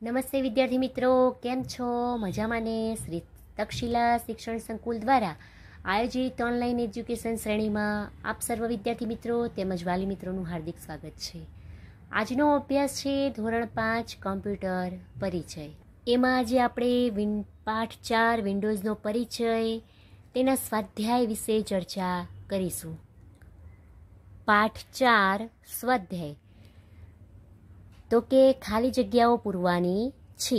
નમસ્તે વિદ્યાર્થી મિત્રો કેમ છો મજામાં ને શ્રી તક્ષશિલા શિક્ષણ સંકુલ દ્વારા આયોજિત ઓનલાઈન એજ્યુકેશન શ્રેણીમાં આપ સર્વ વિદ્યાર્થી મિત્રો તેમજ વાલી મિત્રોનું હાર્દિક સ્વાગત છે આજનો અભ્યાસ છે ધોરણ પાંચ કોમ્પ્યુટર પરિચય એમાં આજે આપણે વિન પાઠ ચાર વિન્ડોઝનો પરિચય તેના સ્વાધ્યાય વિશે ચર્ચા કરીશું પાઠ ચાર સ્વાધ્યાય તો કે ખાલી જગ્યાઓ પૂરવાની છે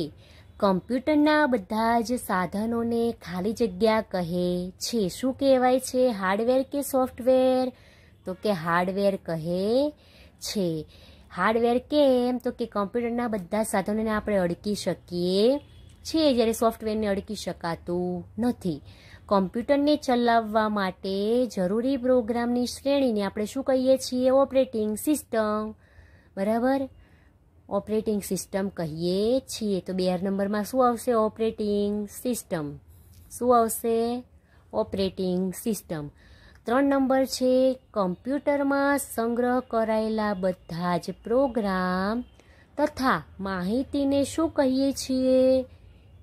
કમ્પ્યુટરના બધા જ સાધનોને ખાલી જગ્યા કહે છે શું કહેવાય છે હાર્ડવેર કે સોફ્ટવેર તો કે હાર્ડવેર કહે છે હાર્ડવેર કેમ તો કે કમ્પ્યુટરના બધા સાધનોને આપણે અડકી શકીએ છીએ જ્યારે સોફ્ટવેરને અડકી શકાતું નથી કોમ્પ્યુટરને ચલાવવા માટે જરૂરી પ્રોગ્રામની શ્રેણીને આપણે શું કહીએ છીએ ઓપરેટિંગ સિસ્ટમ બરાબર ઓપરેટિંગ સિસ્ટમ કહીએ છીએ તો બે નંબરમાં શું આવશે ઓપરેટિંગ સિસ્ટમ શું આવશે ઓપરેટિંગ સિસ્ટમ ત્રણ નંબર છે કમ્પ્યુટરમાં સંગ્રહ કરાયેલા બધા જ પ્રોગ્રામ તથા માહિતીને શું કહીએ છીએ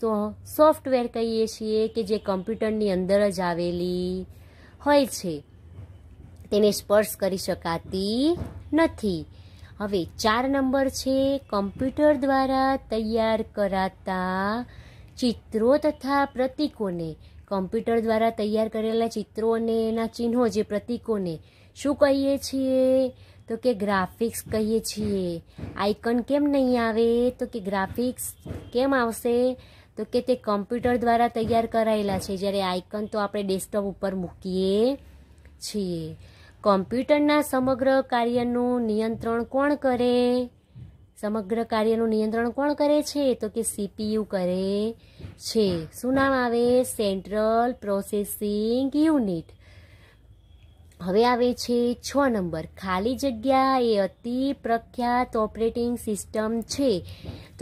તો સોફ્ટવેર કહીએ છીએ કે જે કમ્પ્યુટરની અંદર જ આવેલી હોય છે તેને સ્પર્શ કરી શકાતી નથી હવે ચાર નંબર છે કમ્પ્યુટર દ્વારા તૈયાર કરાતા ચિત્રો તથા પ્રતીકોને કમ્પ્યુટર દ્વારા તૈયાર કરેલા ચિત્રો અને એના ચિહ્નો જે પ્રતીકોને શું કહીએ છીએ તો કે ગ્રાફિક્સ કહીએ છીએ આઇકન કેમ નહીં આવે તો કે ગ્રાફિક્સ કેમ આવશે તો કે તે કમ્પ્યુટર દ્વારા તૈયાર કરાયેલા છે જ્યારે આઇકન તો આપણે ડેસ્કટોપ ઉપર મૂકીએ છીએ કોમ્પ્યુટરના સમગ્ર કાર્યનું નિયંત્રણ કોણ કરે સમગ્ર કાર્યનું નિયંત્રણ કોણ કરે છે તો કે સીપીયુ કરે છે શું નામ આવે સેન્ટ્રલ પ્રોસેસિંગ યુનિટ હવે આવે છે છ નંબર ખાલી જગ્યા એ અતિ પ્રખ્યાત ઓપરેટિંગ સિસ્ટમ છે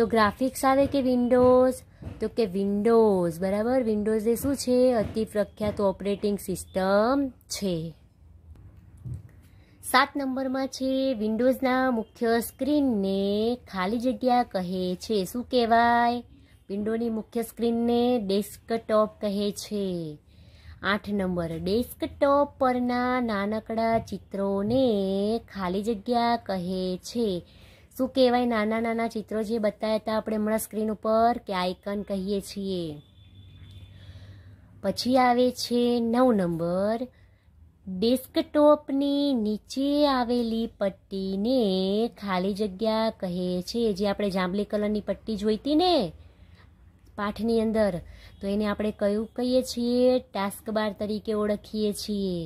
તો ગ્રાફિક્સ આવે કે વિન્ડોઝ તો કે વિન્ડોઝ બરાબર વિન્ડોઝ એ શું છે અતિ પ્રખ્યાત ઓપરેટિંગ સિસ્ટમ છે સાત નંબરમાં છે વિન્ડોઝના મુખ્ય સ્ક્રીનને ખાલી જગ્યા કહે છે શું કહેવાય વિન્ડોની મુખ્ય સ્ક્રીનને ડેસ્કટોપ કહે છે આઠ નંબર ડેસ્કટોપ પરના નાનકડા ચિત્રોને ખાલી જગ્યા કહે છે શું કહેવાય નાના નાના ચિત્રો જે બતાવ્યા હતા આપણે હમણાં સ્ક્રીન ઉપર કે આઇકન કહીએ છીએ પછી આવે છે નવ નંબર ડિસ્કટોપની નીચે આવેલી પટ્ટીને ખાલી જગ્યા કહે છે જે આપણે જાંબલી કલરની પટ્ટી જોઈતી ને પાઠની અંદર તો એને આપણે કયું કહીએ છીએ ટાસ્ક બાર તરીકે ઓળખીએ છીએ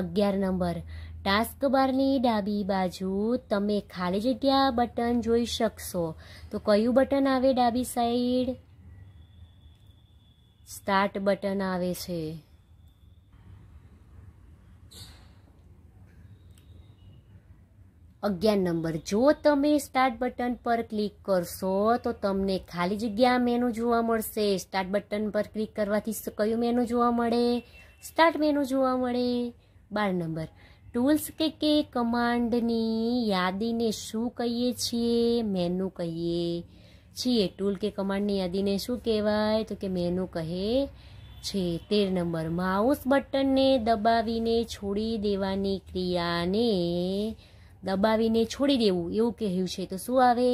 અગિયાર નંબર ટાસ્ક બારની ડાબી બાજુ તમે ખાલી જગ્યા બટન જોઈ શકશો તો કયું બટન આવે ડાબી સાઈડ સ્ટાર્ટ બટન આવે છે અગિયાર નંબર જો તમે સ્ટાર્ટ બટન પર ક્લિક કરશો તો તમને ખાલી જગ્યા મેનુ જોવા મળશે સ્ટાર્ટ બટન પર ક્લિક કરવાથી કયું મેનુ જોવા મળે સ્ટાર્ટ મેનુ જોવા મળે બાર નંબર ટૂલ્સ કે કે કમાન્ડની યાદીને શું કહીએ છીએ મેનુ કહીએ છીએ ટૂલ કે કમાન્ડની યાદીને શું કહેવાય તો કે મેનુ કહે છે તેર નંબર માઉસ બટનને દબાવીને છોડી દેવાની ક્રિયાને દબાવીને છોડી દેવું એવું કહ્યું છે તો શું આવે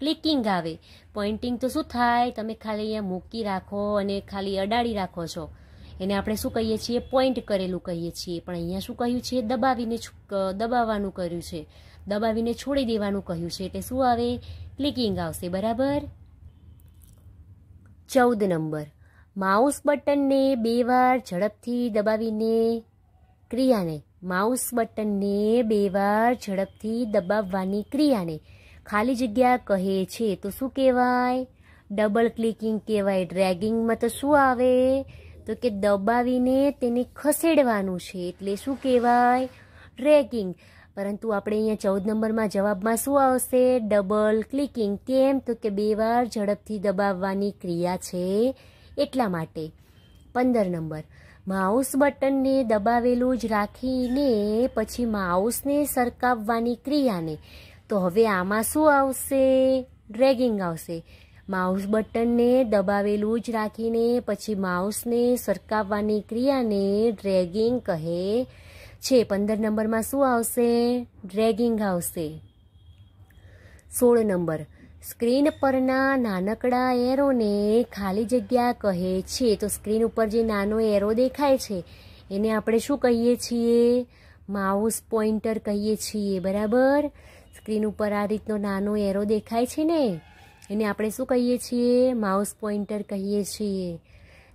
ક્લિકિંગ આવે પોઈન્ટિંગ તો શું થાય તમે ખાલી અહીંયા મૂકી રાખો અને ખાલી અડાડી રાખો છો એને આપણે શું કહીએ છીએ પોઈન્ટ કરેલું કહીએ છીએ પણ અહીંયા શું કહ્યું છે દબાવીને દબાવવાનું કર્યું છે દબાવીને છોડી દેવાનું કહ્યું છે એટલે શું આવે ક્લિકિંગ આવશે બરાબર ચૌદ નંબર માઉસ બટનને બે વાર ઝડપથી દબાવીને ક્રિયાને માઉસ બટનને બે વાર ઝડપથી દબાવવાની ક્રિયાને ખાલી જગ્યા કહે છે તો શું કહેવાય ડબલ ક્લિકિંગ કહેવાય ડ્રેગિંગમાં તો શું આવે તો કે દબાવીને તેને ખસેડવાનું છે એટલે શું કહેવાય ડ્રેગિંગ પરંતુ આપણે અહીંયા ચૌદ નંબરમાં જવાબમાં શું આવશે ડબલ ક્લિકિંગ કેમ તો કે બે વાર ઝડપથી દબાવવાની ક્રિયા છે એટલા માટે પંદર નંબર માઉસ બટનને દબાવેલું જ રાખીને પછી માઉસને સરકાવવાની ક્રિયાને તો હવે આમાં શું આવશે ડ્રેગિંગ આવશે માઉસ બટનને દબાવેલું જ રાખીને પછી માઉસને સરકાવવાની ક્રિયાને ડ્રેગિંગ કહે છે પંદર નંબરમાં શું આવશે ડ્રેગિંગ આવશે સોળ નંબર સ્ક્રીન પરના નાનકડા એરોને ખાલી જગ્યા કહે છે તો સ્ક્રીન ઉપર જે નાનો એરો દેખાય છે એને આપણે શું કહીએ છીએ માઉસ પોઇન્ટર કહીએ છીએ બરાબર સ્ક્રીન ઉપર આ રીતનો નાનો એરો દેખાય છે ને એને આપણે શું કહીએ છીએ માઉસ પોઇન્ટર કહીએ છીએ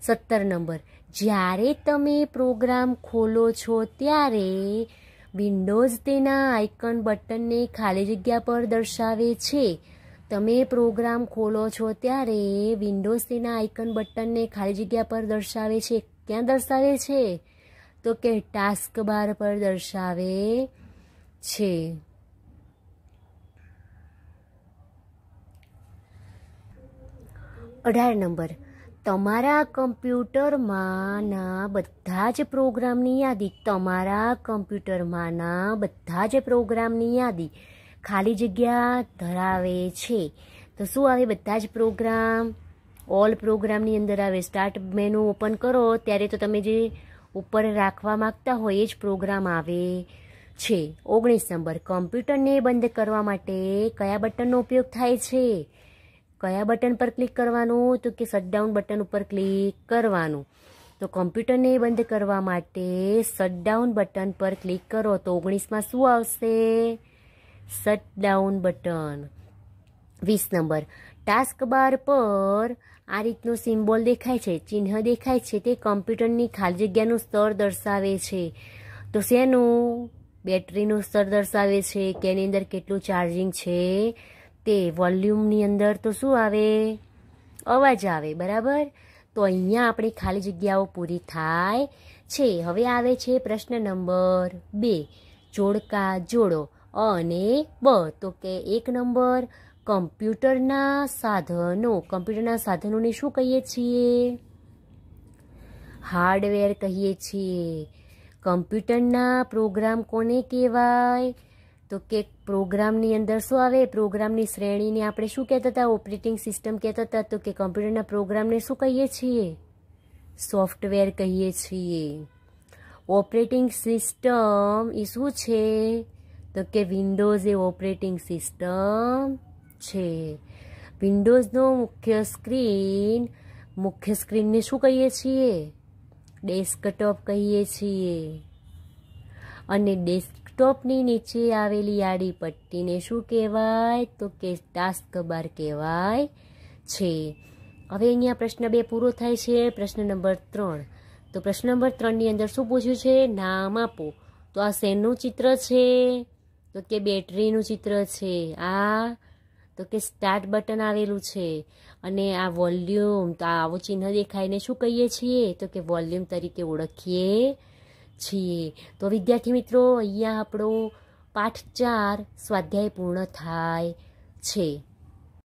સત્તર નંબર જ્યારે તમે પ્રોગ્રામ ખોલો છો ત્યારે વિન્ડોઝ તેના આઇકન બટનને ખાલી જગ્યા પર દર્શાવે છે તમે પ્રોગ્રામ ખોલો છો ત્યારે વિન્ડોઝ તેના આઇકન બટનને ખાલી જગ્યા પર દર્શાવે છે ક્યાં દર્શાવે છે તો કે ટાસ્ક બાર પર દર્શાવે છે અઢાર નંબર તમારા કમ્પ્યુટરમાંના બધા જ પ્રોગ્રામની યાદી તમારા કમ્પ્યુટરમાંના બધા જ પ્રોગ્રામની યાદી ખાલી જગ્યા ધરાવે છે તો શું આવે બધા જ પ્રોગ્રામ ઓલ પ્રોગ્રામની અંદર આવે સ્ટાર્ટ મેનુ ઓપન કરો ત્યારે તો તમે જે ઉપર રાખવા માગતા હોય એ જ પ્રોગ્રામ આવે છે ઓગણીસ નંબર કોમ્પ્યુટરને બંધ કરવા માટે કયા બટનનો ઉપયોગ થાય છે કયા બટન પર ક્લિક કરવાનું તો કે શટડાઉન બટન ઉપર ક્લિક કરવાનું તો કોમ્પ્યુટરને બંધ કરવા માટે શટડાઉન બટન પર ક્લિક કરો તો ઓગણીસમાં શું આવશે શટ ડાઉન બટન વીસ નંબર ટાસ્ક બાર પર આ રીતનું સિમ્બોલ દેખાય છે ચિહ્ન દેખાય છે તે કમ્પ્યુટરની ખાલી જગ્યાનું સ્તર દર્શાવે છે તો શેનું બેટરીનું સ્તર દર્શાવે છે કે એની અંદર કેટલું ચાર્જિંગ છે તે વોલ્યુમની અંદર તો શું આવે અવાજ આવે બરાબર તો અહીંયા આપણી ખાલી જગ્યાઓ પૂરી થાય છે હવે આવે છે પ્રશ્ન નંબર બે જોડકા જોડો અને બ તો કે એક નંબર કમ્પ્યુટરના સાધનો કમ્પ્યુટરના સાધનોને શું કહીએ છીએ હાર્ડવેર કહીએ છીએ કમ્પ્યુટરના પ્રોગ્રામ કોને કહેવાય તો કે પ્રોગ્રામની અંદર શું આવે પ્રોગ્રામની શ્રેણીને આપણે શું કહેતા હતા ઓપરેટિંગ સિસ્ટમ કહેતા હતા તો કે કમ્પ્યુટરના પ્રોગ્રામને શું કહીએ છીએ સોફ્ટવેર કહીએ છીએ ઓપરેટિંગ સિસ્ટમ એ શું છે તો કે વિન્ડોઝ એ ઓપરેટિંગ સિસ્ટમ છે વિન્ડોઝનો મુખ્ય સ્ક્રીન મુખ્ય સ્ક્રીનને શું કહીએ છીએ ડેસ્કટોપ કહીએ છીએ અને ડેસ્કટોપની નીચે આવેલી આડી પટ્ટીને શું કહેવાય તો કે ટાસ્ક બાર કહેવાય છે હવે અહીંયા પ્રશ્ન બે પૂરો થાય છે પ્રશ્ન નંબર ત્રણ તો પ્રશ્ન નંબર ત્રણની અંદર શું પૂછ્યું છે નામ આપો તો આ શેનું ચિત્ર છે તો કે બેટરીનું ચિત્ર છે આ તો કે સ્ટાર્ટ બટન આવેલું છે અને આ વોલ્યુમ તો આવું ચિહ્ન દેખાઈને શું કહીએ છીએ તો કે વોલ્યુમ તરીકે ઓળખીએ છીએ તો વિદ્યાર્થી મિત્રો અહીંયા આપણો પાઠ ચાર સ્વાધ્યાય પૂર્ણ થાય છે